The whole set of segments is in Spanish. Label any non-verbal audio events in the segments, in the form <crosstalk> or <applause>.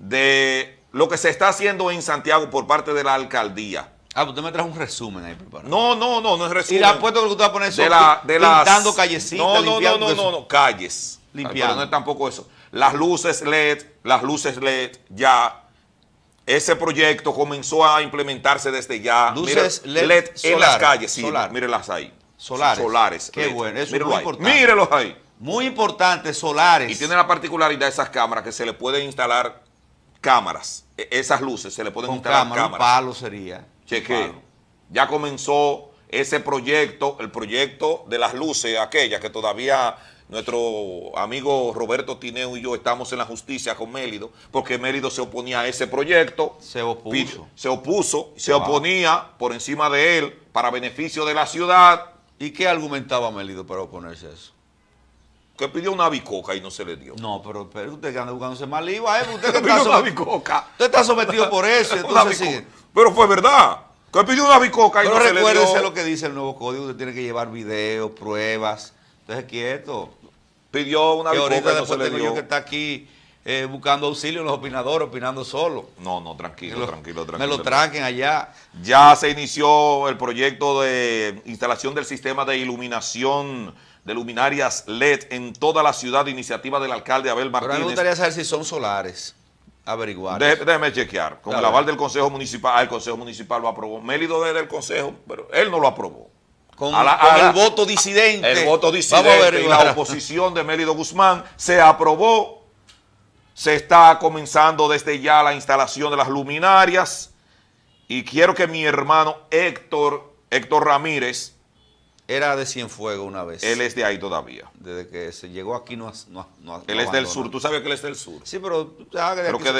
de lo que se está haciendo en Santiago por parte de la alcaldía. Ah, usted pues me trae un resumen ahí preparado. No, no, no, no es resumen. Y la lo que usted va a poner eso. De de las, callecitas, no, no, limpiando. No, no, no, calles. Limpiando. Pero no es tampoco eso. Las luces LED, las luces LED ya. Ese proyecto comenzó a implementarse desde ya. Luces LED, en las calles, sí. Solar. Mírelas ahí. Solares. Solares. Qué este, bueno, eso es muy importante. Mírelos ahí. Muy importante, solares. Y tiene la particularidad de esas cámaras que se le pueden instalar cámaras, e, esas luces, se le pueden instalar cámara, cámaras. Un palo sería. Cheque, ya comenzó ese proyecto, el proyecto de las luces, aquellas que todavía nuestro amigo Roberto Tineo y yo estamos en la justicia con Mélido, porque Mélido se oponía a ese proyecto. Se opuso. Se opuso, se oponía por encima de él para beneficio de la ciudad. ¿Y qué argumentaba Mélido para oponerse a eso? que pidió una bicoca y no se le dio. No, pero, usted que anda buscándose más ¿eh? Usted, <laughs> está, pidió una bicoca. usted está sometido por eso. <laughs> Entonces Pero fue verdad. Que pidió una bicoca y no se le dio. recuérdese lo que dice el nuevo código. Usted tiene que llevar videos, pruebas. Entonces, quieto. Pidió una bicoca y no se le Yo que está aquí eh, buscando auxilio en los opinadores, opinando solo. No, no, tranquilo, tranquilo, tranquilo. Me lo trajen allá. Ya se inició el proyecto de instalación del sistema de iluminación de luminarias LED en toda la ciudad, iniciativa del alcalde Abel Martínez. Pero me gustaría saber si son solares. Averiguar. Déjeme, chequear. Con el aval del Consejo Municipal, ah, el Consejo Municipal lo aprobó. Mélido era el Consejo, pero él no lo aprobó. Con, el voto disidente. El voto la oposición de Mélido Guzmán se aprobó se está comenzando desde ya la instalación de las luminarias y quiero que mi hermano Héctor, Héctor Ramírez, era de Cienfuegos una vez. Él es de ahí todavía. Desde que se llegó aquí no, no, no Él es del sur, tú sabes que él es del sur. Sí, pero,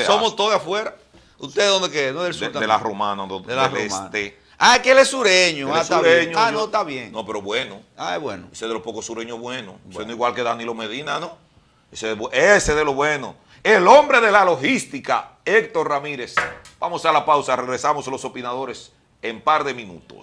somos todos afuera. ¿Usted dónde qué? ¿No del sur? De, de la romana, de, la del este. Ah, que él es sureño. ah, está bien. ah, no, está bien. No, pero bueno. Ah, es bueno. Ese de los pocos sureños buenos. Bueno. igual que Danilo Medina, ¿no? Ese, ese de los buenos el hombre de la logística, Héctor Ramírez. Vamos a la pausa, regresamos los opinadores en par de minutos.